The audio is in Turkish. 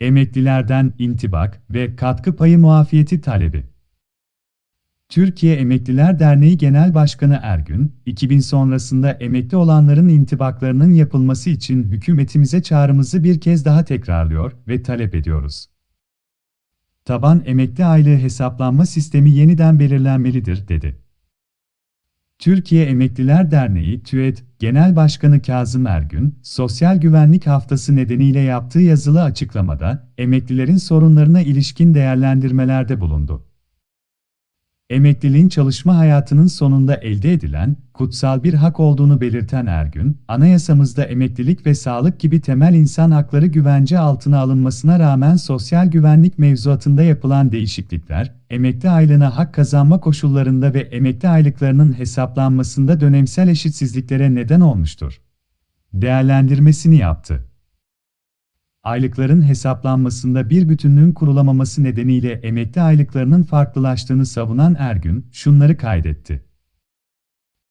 Emeklilerden intibak ve katkı payı muafiyeti talebi. Türkiye Emekliler Derneği Genel Başkanı Ergün, 2000 sonrasında emekli olanların intibaklarının yapılması için hükümetimize çağrımızı bir kez daha tekrarlıyor ve talep ediyoruz. Taban emekli aylığı hesaplanma sistemi yeniden belirlenmelidir, dedi. Türkiye Emekliler Derneği TÜED Genel Başkanı Kazım Ergün, Sosyal Güvenlik Haftası nedeniyle yaptığı yazılı açıklamada emeklilerin sorunlarına ilişkin değerlendirmelerde bulundu. Emekliliğin çalışma hayatının sonunda elde edilen, kutsal bir hak olduğunu belirten Ergün, anayasamızda emeklilik ve sağlık gibi temel insan hakları güvence altına alınmasına rağmen sosyal güvenlik mevzuatında yapılan değişiklikler, emekli aylığına hak kazanma koşullarında ve emekli aylıklarının hesaplanmasında dönemsel eşitsizliklere neden olmuştur. Değerlendirmesini yaptı aylıkların hesaplanmasında bir bütünlüğün kurulamaması nedeniyle emekli aylıklarının farklılaştığını savunan Ergün, şunları kaydetti.